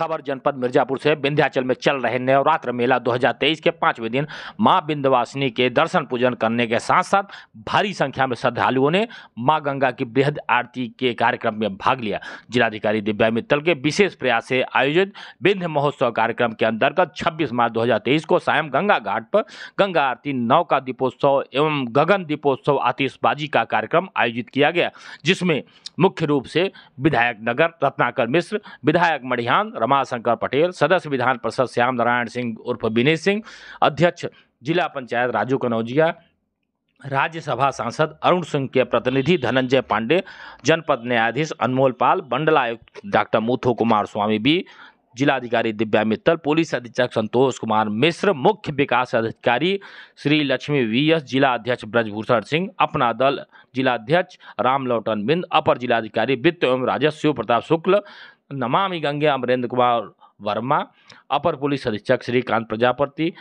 खबर जनपद मिर्जापुर से विंध्याचल में चल रहे नवरात्र मेला 2023 के पांचवें दिन मां विंध्यवासिनी के दर्शन पूजन करने के साथ साथ भारी संख्या में श्रद्धालुओं ने मां गंगा की बृहद आरती के कार्यक्रम में भाग लिया जिलाधिकारी दिव्या मित्तल के विशेष प्रयास से आयोजित विंध्य महोत्सव कार्यक्रम के अंतर्गत छब्बीस मार्च दो को सायं गंगा घाट पर गंगा आरती नौका दीपोत्सव एवं गगन दीपोत्सव आतिशबाजी का कार्यक्रम आयोजित किया गया जिसमें मुख्य रूप से विधायक नगर रत्नाकर मिश्र विधायक मढ़ियान कमाल शंकर पटेल सदस्य विधान परिषद श्याम नारायण सिंह उर्फ विनय सिंह अध्यक्ष जिला पंचायत राजू कनौजिया राज्यसभा सांसद अरुण सिंह के प्रतिनिधि धनंजय पांडे जनपद न्यायाधीश अनमोल पाल मंडलायुक्त डॉक्टर मुथु कुमार स्वामी बी जिलाधिकारी दिव्या मित्तल पुलिस अधीक्षक संतोष कुमार मिश्र मुख्य विकास अधिकारी श्री लक्ष्मी वी एस जिला अध्यक्ष ब्रजभूषण सिंह अपना दल जिलाध्यक्ष रामलोटन बिंद अपर जिलाधिकारी वित्त एवं राजस्व प्रताप शुक्ल नमामि गंगे अमरेंद्र कुमार वर्मा अपर पुलिस अधीक्षक श्रीकांत प्रजापति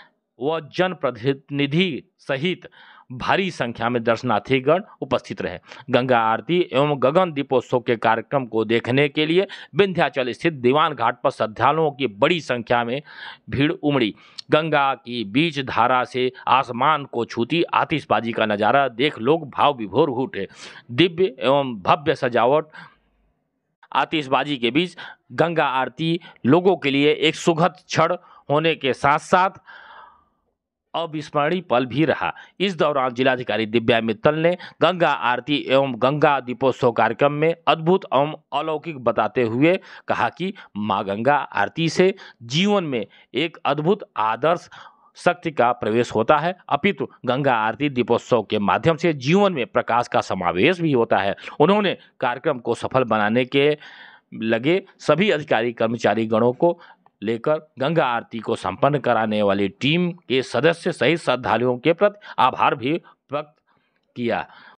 व जनप्रतिनिधि सहित भारी संख्या में दर्शनार्थीगण उपस्थित रहे गंगा आरती एवं गगन दीपोत्सव के कार्यक्रम को देखने के लिए विंध्याचल स्थित दीवान घाट पर श्रद्धालुओं की बड़ी संख्या में भीड़ उमड़ी गंगा की बीच धारा से आसमान को छूती आतिशबाजी का नज़ारा देख लोग भाव विभोर उठे दिव्य एवं भव्य सजावट आतिशबाजी के बीच गंगा आरती लोगों के लिए एक सुखद क्षण होने के साथ साथ अविस्मरणीय पल भी रहा इस दौरान जिलाधिकारी दिव्या मित्तल ने गंगा आरती एवं गंगा दीपोत्सव कार्यक्रम में अद्भुत एवं अलौकिक बताते हुए कहा कि माँ गंगा आरती से जीवन में एक अद्भुत आदर्श शक्ति का प्रवेश होता है अपितु गंगा आरती दीपोत्सव के माध्यम से जीवन में प्रकाश का समावेश भी होता है उन्होंने कार्यक्रम को सफल बनाने के लगे सभी अधिकारी कर्मचारी गणों को लेकर गंगा आरती को संपन्न कराने वाली टीम के सदस्य सहित श्रद्धालुओं के प्रति आभार भी व्यक्त किया